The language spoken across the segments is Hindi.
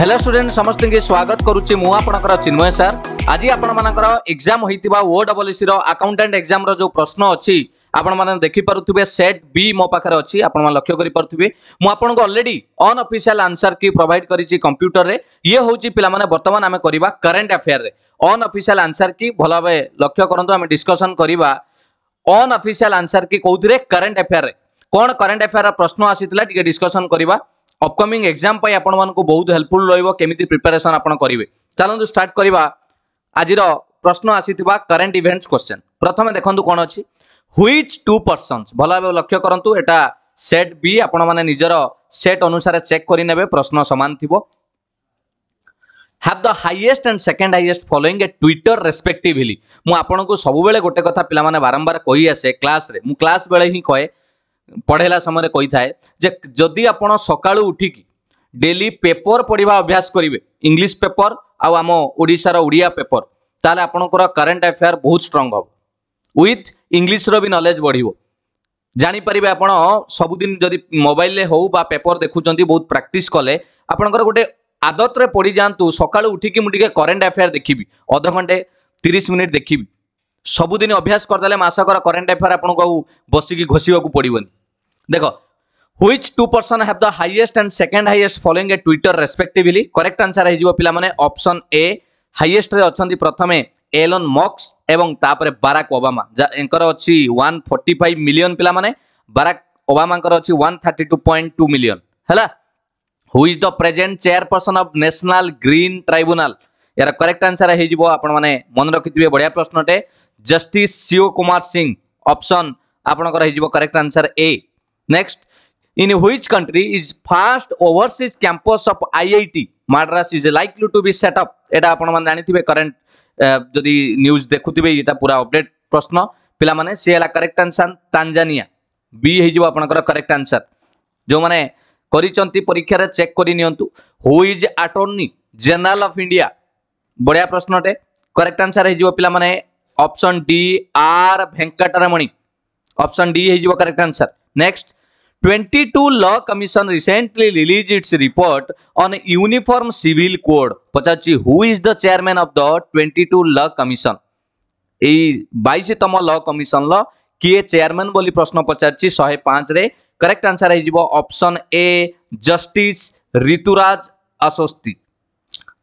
হ্যালো স্টুডেন্ট সমস্ত স্বাগত করুছি মু আপনার চিন্ময় স্যার আজ আপনার এক্সাম হয়ে ও ডবল ইসি আকাউন্টাট এক্সাম যে প্রশ্ন অছি আপনার দেখিপারে সেট বি মো পাখে অছি আপনার লক্ষ্য করে পুবে মু আপনার অলরেডি অনঅফিসিয়াল আনসর কি প্রোভাইড করেছি কম্পুটরের ইয়ে হচ্ছে পিলা বর্তমান আমি করা করেন্ট আফেয়ারে অনঅফিসিয়াল আনসর কি ভালোভাবে লক্ষ্য করতু আমি ডিসকসন করা অনঅফিসিয়াল আনসর কি কোথায় করেন্ট আফেয়ারে কোণ করেন্ট আফেয়ার প্রশ্ন আসি টিকে ডিসকসন করা अपकमिंग एग्जाम पाई बहुत हेल्पफुल रमिति प्रिपेरेसन आप करेंगे चलते स्टार्ट करवा आज प्रश्न आसी करेन्ट इवेन्ट्स क्वेश्चन प्रथम देखो कौन अच्छी ह्विच टू पर्सनस भल भाव लक्ष्य करूँ एटा सेट बी आप निजर सेट अनुसार चेक करे प्रश्न सामान थी have the highest and second highest following a Twitter respectively मुझे सबुबले गोटे कथ पे बारंबार कही आसे क्लास क्लास बेले ही कहे ପଢ଼େଇଲା ସମୟରେ କହିଥାଏ ଯେ ଯଦି ଆପଣ ସକାଳୁ ଉଠିକି ଡେଲି ପେପର ପଢ଼ିବା ଅଭ୍ୟାସ କରିବେ ଇଂଲିଶ ପେପର ଆଉ ଆମ ଓଡ଼ିଶାର ଓଡ଼ିଆ ପେପର ତାହେଲେ ଆପଣଙ୍କର କରେଣ୍ଟ ଆଫେୟାର ବହୁତ ଷ୍ଟ୍ରଙ୍ଗ ହେବ ୱିଥ୍ ଇଂଲିଶର ବି ନଲେଜ ବଢ଼ିବ ଜାଣିପାରିବେ ଆପଣ ସବୁଦିନ ଯଦି ମୋବାଇଲରେ ହଉ ବା ପେପର ଦେଖୁଛନ୍ତି ବହୁତ ପ୍ରାକ୍ଟିସ୍ କଲେ ଆପଣଙ୍କର ଗୋଟେ ଆଦତରେ ପଡ଼ିଯାଆନ୍ତୁ ସକାଳୁ ଉଠିକି ମୁଁ ଟିକେ କରେଣ୍ଟ ଆଫେୟାର ଦେଖିବି ଅଧଘଣ୍ଟେ ତିରିଶ ମିନିଟ୍ ଦେଖିବି ସବୁଦିନ ଅଭ୍ୟାସ କରିଦେଲେ ମାସକର କରେଣ୍ଟ ଆଫେୟାର ଆପଣଙ୍କୁ ଆଉ ବସିକି ଘୋଷିବାକୁ ପଡ଼ିବନି देखो which two person have the highest and second highest following a Twitter respectively correct answer हो पाने अपसन ए हाइएस्ट अच्छा प्रथम एलन मक्स एवं बाराक ओबामा जर अच्छी वन फोर्टी फाइव मिलियन पे बाराक ओबामा अच्छी one thirty two point two million है who is the present chairperson of national green tribunal यार करेक्ट आंसर हो मन रखिथे बढ़िया प्रश्नटे जस्टिस शिव कुमार सिंह अपसन आपंकर correct answer A next in which country is first overseas campus of IIT Madras is likely to be set up यहाँ आप जानते करेंट जदि न्यूज देखुए ये पूरा अपडेट प्रश्न पे सीला करेक्ट आंसर तांजानिया बी होकर करेक्ट आंसर जो मैंने करीक्षार चेक करज आटर्णी जेनेल अफ इंडिया बढ़िया प्रश्नटे करेक्ट आंसर हो पाने option D R Venkataramani option D हो correct answer next 22 law commission recently released its report on uniform civil code পচাচ্ছি who is the chairman of the 22 law commission এই 22 তম law commission ল কিয়ে চেয়ারম্যান বলি প্রশ্ন পচাচ্ছি 105 রে करेक्ट आंसर হই যাব option A justice Rituraj Awasthi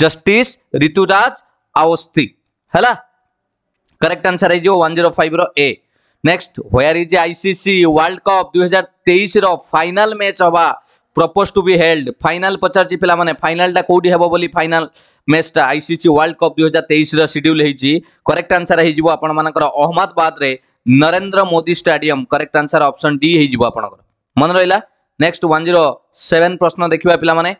justice Rituraj Awasthi হেলা करेक्ट आंसर হই যাব 105 র A next where is ICC world cup दुई हजार तेईस फाइनाल मैच हवा propose to be held final पचारची पिलाने फाइनालटा कोटी हे बोली फाइनाल मैचटा आईसीसी वर्ल्ड कप दुई हजार तेईस रेड्यूल होती करेक्ट आंसर हो Ahmedabad Narendra Modi stadium correct answer option D हो मन रहा नेक्स्ट वन जीरो सेवेन प्रश्न देखा पे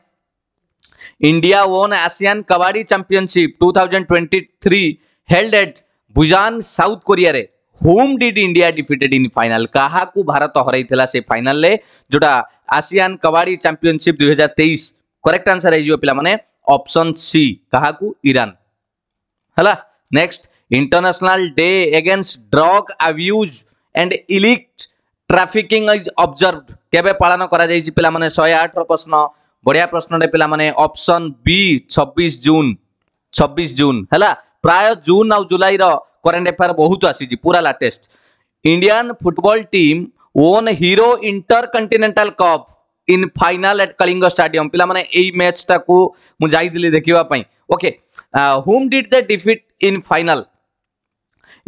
India won Asian kabaddi championship two twenty three held at Busan South Korea whom did India defeated in final কাহাকু ভারত হরাইলা সেই ফাইনালে যেটা আসিয়ান কবাডি চ্যাম্পিয়নশিপ দুই হাজার তেইশ করেক্ট আনসার হয়ে পিলা মানে অপশন সি কাহাকু ইরান হলা next international day against drug abuse and illicit trafficking is observed কেবে পালন করা যাইছি পিলা মানে 108 ৰ প্ৰশ্ন বঢ়িয়া প্ৰশ্নৰে পিলা মানে অপশন বি 26 জুন 26 জুন হেলা প্রায় জুন আৰু জুলাইৰ current एफेयर बहुत आसी पूरा latest Indian football team won Hero Intercontinental Cup in final at Kalinga stadium पे मैच टाक मुझे मु okay whom did they defeat in final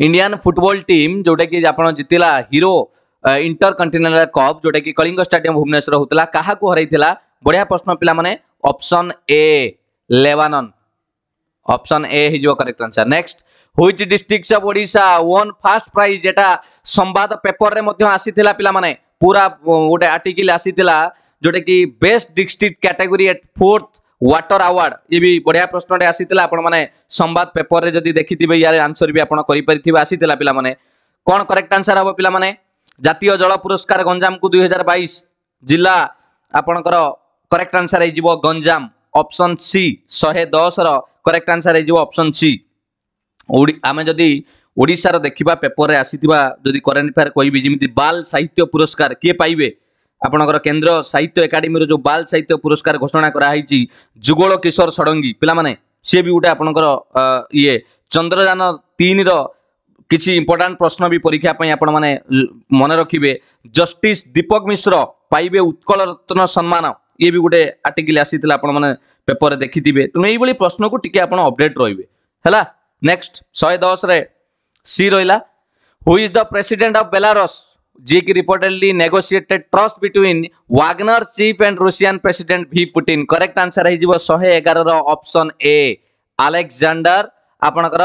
Indian football team जोटा कि आपण हिरो इंटर इंटरकंटिनेंटाल कप जोटा कि कलिंग स्टाडियम भुवनेश्वर होता क्या को बढ़िया प्रश्न पे option option A Lebanon option A हिजो correct answer next which district of Odisha won first prize যেটা संवाद पेपर में আসিলা পিলামানে পুরা গোটে আর্টিকল আসিলা जोटा कि best district category at fourth water award ये भी बढ़िया प्रश्न आसीला आपण संवाद पेपर में जब देखिथे यार आंसर भी आपड़ करेंगे आसीला पाने कौन करेक्ट आंसर हम पाने जितियों जल पुरस्कार गंजाम को दुई हजार बैश जिला आपणकर करेक्ट आंसर है गंजाम ऑप्शन सी शहे दस रेक्ट आंसर है ऑप्शन सी ଆମେ ଯଦି ଓଡ଼ିଶାର ଦେଖିବା ପେପରରେ ଆସିଥିବା ଯଦି କରେଣ୍ଟ ଆଫେୟାର କହିବି ଯେମିତି ବାଲ୍ ସାହିତ୍ୟ ପୁରସ୍କାର କିଏ ପାଇବେ ଆପଣଙ୍କର କେନ୍ଦ୍ର ସାହିତ୍ୟ ଏକାଡେମୀର ଯେଉଁ ବାଲ୍ ସାହିତ୍ୟ ପୁରସ୍କାର ଘୋଷଣା କରାହେଇଛି ଯୁଗଳ କିଶୋର ଷଡ଼ଙ୍ଗୀ ପିଲାମାନେ ସିଏ ବି ଗୋଟେ ଆପଣଙ୍କର ଇଏ ଚନ୍ଦ୍ରଯାନ ତିନିର କିଛି ଇମ୍ପୋର୍ଟାଣ୍ଟ ପ୍ରଶ୍ନ ବି ପରୀକ୍ଷା ପାଇଁ ଆପଣମାନେ ମନେ ରଖିବେ ଜଷ୍ଟିସ୍ ଦୀପକ ମିଶ୍ର ପାଇବେ ଉତ୍କଳ ରତ୍ନ ସମ୍ମାନ ଇଏ ବି ଗୋଟେ ଆର୍ଟିକିଲ୍ ଆସିଥିଲା ଆପଣମାନେ ପେପରରେ ଦେଖିଥିବେ ତେଣୁ ଏଇଭଳି ପ୍ରଶ୍ନକୁ ଟିକେ ଆପଣ ଅପଡେଟ୍ ରହିବେ ହେଲା नेक्स्ट शहे दस रे सी रहा who is the president of Belarus जिकि reportedly negotiated trust between Wagner chief and Russian president भि पुटिन करेक्ट आंसर होहे एगार अपसन ए आलेक्जांडर आपणकर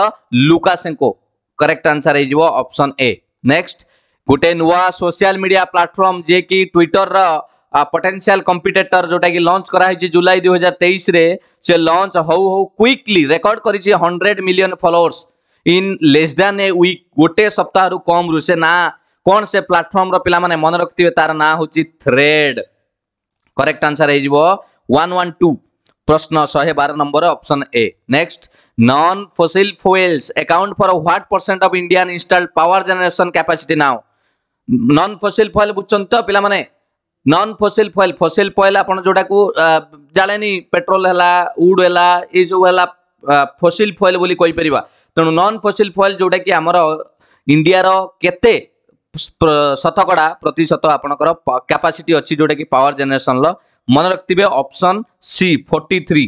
Lukashenko correct answer option A next गोटे नुआ सोशल मीडिया प्लाटफर्म जेकि ट्विटर रा पोटेनसीआल कंपिटेटर जोटा कि लंच कर जुलाई दुई हजार तेईस से launch how how quickly record कर hundred million followers in less than a week गोटे सप्ताह कम रु से ना कौन से प्लाटफर्म रहा मन रखि तार ना हूँ थ्रेड करेक्ट आंसर है वन वन प्रश्न शहे बार number option A next non fossil fuels account for what percent of Indian installed power generation capacity now non fossil fuel बुझे पे non fossil fuel fossil fuel ଆପଣ ଯେଉଁଟାକୁ ଜାଳେଣି ପେଟ୍ରୋଲ ହେଲା ଉଡ୍ ହେଲା ଏସବୁ ହେଲା ଫସିଲ ଫଏଲ୍ ବୋଲି କହିପାରିବା ତେଣୁ ନନ୍ ଫସିଲ ଫଏଲ୍ ଯେଉଁଟାକି ଆମର ଇଣ୍ଡିଆର କେତେ ଶତକଡ଼ା ପ୍ରତିଶତ ଆପଣଙ୍କର କ୍ୟାପାସିଟି ଅଛି ଯେଉଁଟାକି ପାୱାର ଜେନେରେସନ୍ର ମନେ ରଖିଥିବେ option C forty three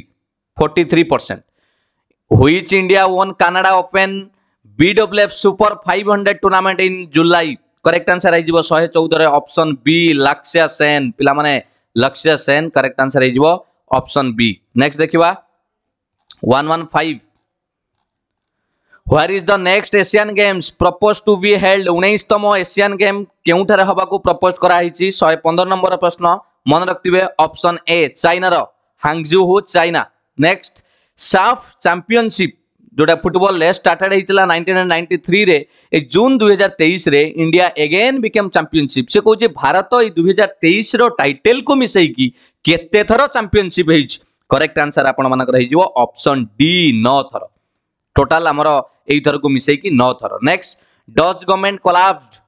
forty three percent which India won Canada open BWF super five hundred tournament in July correct answer आइज शहे चौदह ऑप्शन बी लक्ष्य सेन पाने Lakshya Sen correct answer option B next देखा one one five where is the next Asian Games propose to be held उन्नीसतम एशियन गेम केउठार हवाको प्रपोज कराई शहे पंदर नंबर प्रश्न मन रखिए ऑप्शन ए चाइनार हांगजू हो चाइना नेक्स्ट साफ चैंपियनशिप जोटा फुटबल रे स्टार्टेड होता नाइंटीन नाइंटी थ्री ए जून दुई हजार तेईस इंडिया एगेन बिकेम चैंपियनशिप से कहे भारत ये तो दुई हजार तेईस टाइटल को मिसई केते थर चंपिशिप हो करेक्ट आंसर आपंकर ऑप्शन डी नौर थर टोटाल आमर यही थर को मिसई नौ next Dutch government collapse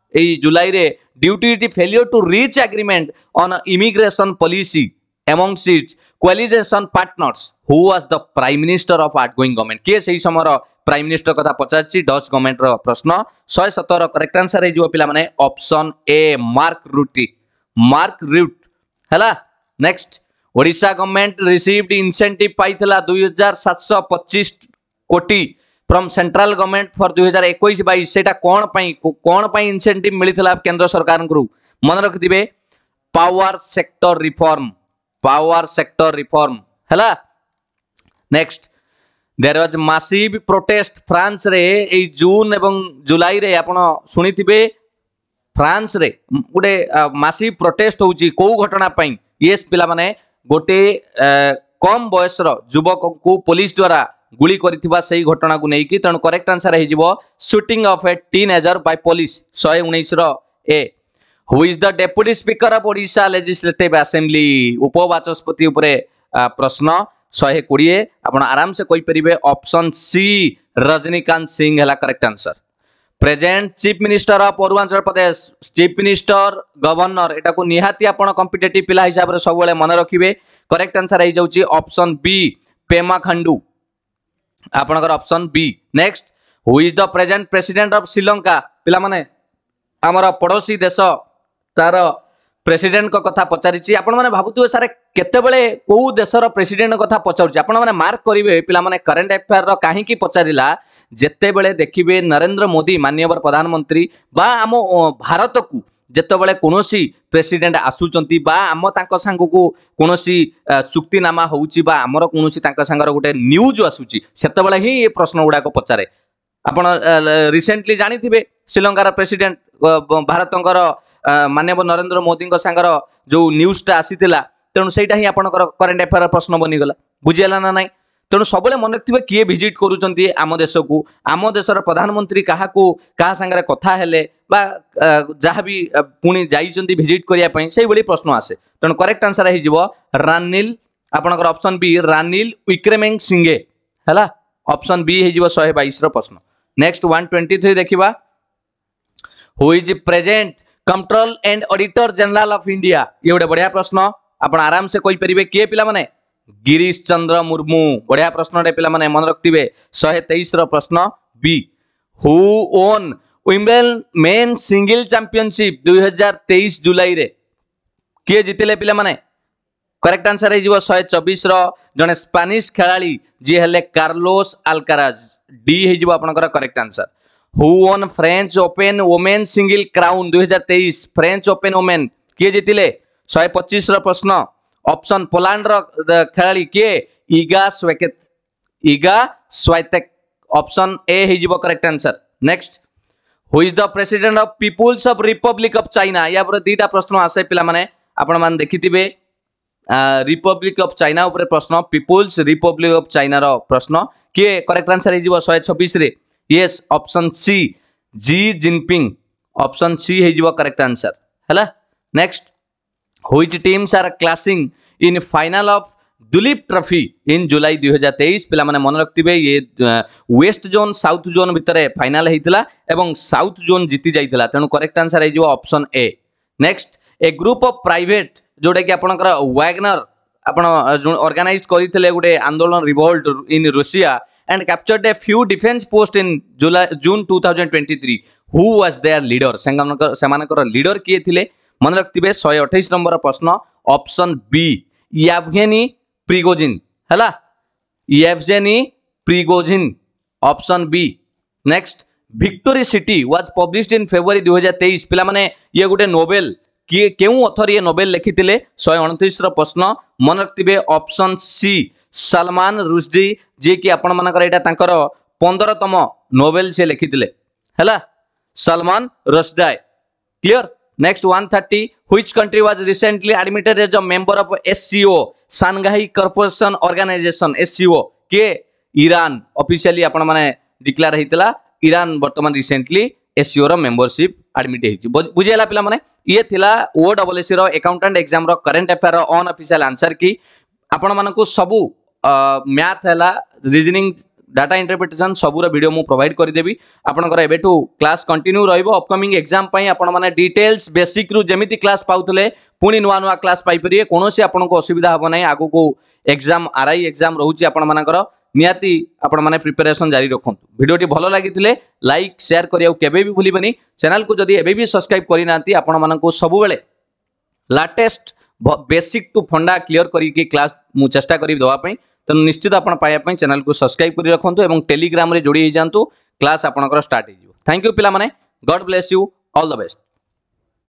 July due to failure to reach agreement on immigration policy amongst its coalition partners who was the prime minister of outgoing government किए सही समय प्राइम मिनिस्टर कथा पचार डच गवर्नमेंट प्रश्न शहे सतर करेक्ट आंसर हो पाने option A Mark Rutte Mark Rutte है नेक्स्ट ओडा गवर्नमेंट रिसीव्ड इनसेंटिव पाई दुई हजार सातश पचीस कोटी फ्रम सेंट्रल गवर्नमेंट फर दुई हजार एक बैस कौन पाई कौन पाई इनसेंटिव मिलता केन्द्र सरकार को मन रखिथे power sector reform power sector reform है next there was massive protest France रे ए जून एवं जुलाई रे आप शुणी फ्रांस रे गोटे मसिव प्रोटेस्ट हो कौ घटनापी ये पे गोटे कम बयसर युवक को पुलिस द्वारा गुड़ करी से घटना को लेकिन तेणु correct answer shooting of a teenager by police शहे उन्नीस ए who is the deputy speaker of Odisha legislative assembly উপবাচস্পতি উপরে প্রশ্ন শহে কোড়িয়ে আপনার আরামসে কইপারে অপশন সি রজনীকান্ত সিং হল correct answer present chief minister of Arunachal Pradesh chief minister governor এটা নিহাতি আপনার কম্পিটেটিভ পিলা হিসাবে সবুলে মনে রাখবে করেক্ট আনসর হয়ে যাচ্ছে অপশন বি পেমা খান্ডু আপনার option B next who is the present president of Sri Lanka পিলা মানে আমার পড়োশী দেশ ତାର ପ୍ରେସିଡେଣ୍ଟଙ୍କ କଥା ପଚାରିଛି ଆପଣମାନେ ଭାବୁଥିବେ ସାର୍ କେତେବେଳେ କେଉଁ ଦେଶର ପ୍ରେସିଡେଣ୍ଟ କଥା ପଚାରୁଛି ଆପଣମାନେ ମାର୍କ କରିବେ ପିଲାମାନେ କରେଣ୍ଟ ଆଫେୟାରର କାହିଁକି ପଚାରିଲା ଯେତେବେଳେ ଦେଖିବେ ନରେନ୍ଦ୍ର ମୋଦି ମାନ୍ୟବର ପ୍ରଧାନମନ୍ତ୍ରୀ ବା ଆମ ଭାରତକୁ ଯେତେବେଳେ କୌଣସି ପ୍ରେସିଡେଣ୍ଟ ଆସୁଛନ୍ତି ବା ଆମ ତାଙ୍କ ସାଙ୍ଗକୁ କୌଣସି ଚୁକ୍ତିନାମା ହେଉଛି ବା ଆମର କୌଣସି ତାଙ୍କ ସାଙ୍ଗର ଗୋଟେ ନ୍ୟୁଜ୍ ଆସୁଛି ସେତେବେଳେ ହିଁ ଏ ପ୍ରଶ୍ନ ଗୁଡ଼ାକ ପଚାରେ ଆପଣ ରିସେଣ୍ଟଲି ଜାଣିଥିବେ ଶ୍ରୀଲଙ୍କାର ପ୍ରେସିଡେଣ୍ଟ ଭାରତଙ୍କର मानव नरेन्द्र मोदी सागर जो न्यूजटा आसी तेणु से करेन्ट अफेयर प्रश्न बनीगला बुझीगला ना ना तेणु सब मन रखे किए भिजिट करम देश को आम देशर प्रधानमंत्री क्या को सागर कथा जहाँ भी पुणी जाइंट भिजिट करने से प्रश्न आसे तेणु करेक्ट आंसर है रानिल आपणकर option B Ranil Wickremesinghe है अपसन बी हो शहे बैश्र प्रश्न नेक्स्ट व्वेंटी थ्री देखा हुई present control and auditor general of India ये गोटे बढ़िया प्रश्न आप आराम से कही पारे किए पे गिरीश चंद्र मुर्मू बढ़िया प्रश्न पे मन रखे शहे तेईस प्रश्न बी who won won men single championship दुई हजार तेईस जुलाई रे किए जीति पे करेक्ट आंसर है जीवो शहे चबीस रे स्पानिश खेला जी हेले कार्लोस आलकाराज डी हो correct answer won French open women single crown दुई हजार तेईस फ्रेंच ओपेन ओमेन किए जीति शहे पचीस प्रश्न अपसन पोलांड रेला किए इगा स्वेकेत इगा स्वैतेक अपसन ए हिजिब correct answer next who is the president of people's of republic of China या पर दुटा प्रश्न आसे पे आपण मैंने देखिथे रिपब्लिक अफ चाइना प्रश्न पीपुल्स रिपब्लिक अफ चाइनार प्रश्न किए करेक्ट आंसर हो शहे छब्बीस yes option C Xi Jinping option C है करेक्ट आंसर है नेक्स्ट हुई teams are clashing in final of Duleep trophy इन जुलाई दुई हजार तेईस पे मन रखिए ये वेस्ट जोन साउथ जोन भितर फाइनाल होता और साउथ जोन जीति जाता तेणु करेक्ट आंसर है option A next a group of private जोटा कि आपणकर व्यागनर ଆପଣ ଅର୍ଗାନାଇଜ୍ କରିଥିଲେ ଗୋଟେ ଆନ୍ଦୋଳନ revolt in Russia and captured a few defense posts in July, June 2023. Who was their leader? ସେମାନଙ୍କର leader କିଏ ଥିଲେ ମନେ ରଖିଥିବେ ଶହେ ଅଠେଇଶ ନମ୍ବର ପ୍ରଶ୍ନ ଅପସନ୍ ବି ୟାଭଗେନି ପ୍ରିଗୋଜିନ୍ ହେଲା Yevgeny Prigozhin option B next victory city was published in February ଦୁଇହଜାର ତେଇଶ ପିଲାମାନେ ଇଏ ଗୋଟେ ନୋବେଲ କିଏ କେଉଁ ଅଥର ଇଏ ନୋବେଲ ଲେଖିଥିଲେ ଶହେ ଅଣତିରିଶର ପ୍ରଶ୍ନ ମନେ ରଖିଥିବେ ଅପସନ୍ ସି ସଲମାନ ରୁଷ୍ଡି ଯିଏକି ଆପଣମାନଙ୍କର ଏଇଟା ତାଙ୍କର ପନ୍ଦରତମ ନୋବେଲ ସେ ଲେଖିଥିଲେ ହେଲା Salman Rushdie clear next one thirty which country was recently admitted as a member of SCO Shanghai corporation organisation SCO କିଏ ଇରାନ ଅଫିସିଆଲି ଆପଣମାନେ ଡିକ୍ଲାର ହେଇଥିଲା ଇରାନ ବର୍ତ୍ତମାନ ରିସେଣ୍ଟଲି ଏସ୍ସିଓର ମେମ୍ବରସିପ୍ ଆଡମିଟ୍ ହେଇଛି ବୁଝିହେଲା ପିଲାମାନେ ଇଏ ଥିଲା ଓ ଡବଲ୍ ଏସ୍ସିର ଏକାଉଣ୍ଟାଣ୍ଟ ଏକ୍ଜାମ୍ର current affair and official answer key ଆପଣମାନଙ୍କୁ ସବୁ ମ୍ୟାଥ୍ ହେଲା ରିଜନିଂ ଡାଟା ଇଣ୍ଟରପ୍ରିଟେସନ୍ ସବୁର ଭିଡ଼ିଓ ମୁଁ ପ୍ରୋଭାଇଡ଼ କରିଦେବି ଆପଣଙ୍କର ଏବେଠୁ କ୍ଲାସ୍ କଣ୍ଟିନ୍ୟୁ ରହିବ ଅପକମିଂ ଏକ୍ଜାମ୍ ପାଇଁ ଆପଣମାନେ ଡିଟେଲ୍ସ ବେସିକ୍ରୁ ଯେମିତି କ୍ଲାସ୍ ପାଉଥିଲେ ପୁଣି ନୂଆ ନୂଆ କ୍ଲାସ୍ ପାଇପାରିବେ କୌଣସି ଆପଣଙ୍କୁ ଅସୁବିଧା ହେବ ନାହିଁ ଆଗକୁ ଏକ୍ଜାମ୍ ଆର୍ ଆଇ ଏକ୍ଜାମ୍ ରହୁଛି ଆପଣମାନଙ୍କର ନିହାତି ଆପଣମାନେ ପ୍ରିପାରେସନ୍ ଜାରି ରଖନ୍ତୁ ଭିଡ଼ିଓଟି ଭଲ ଲାଗିଥିଲେ ଲାଇକ୍ ସେୟାର କରିବାକୁ କେବେ ବି ଭୁଲିବେନି ଚ୍ୟାନେଲ୍କୁ ଯଦି ଏବେ ବି ସବସ୍କ୍ରାଇବ୍ କରିନାହାନ୍ତି ଆପଣମାନଙ୍କୁ ସବୁବେଳେ latest basic to funda clear करके क्लास मु चेष्टा करी देवाई ତେଣୁ ନିଶ୍ଚିତ ଆପଣ ପାଇବା ପାଇଁ ଚ୍ୟାନେଲକୁ ସବସ୍କ୍ରାଇବ୍ କରି ରଖନ୍ତୁ ଏବଂ ଟେଲିଗ୍ରାମରେ ଯୋଡ଼ି ହେଇଯାଆନ୍ତୁ କ୍ଲାସ୍ ଆପଣଙ୍କର ଷ୍ଟାର୍ଟ ହେଇଯିବ ଥ୍ୟାଙ୍କ ୟୁ ପିଲାମାନେ God bless you all the best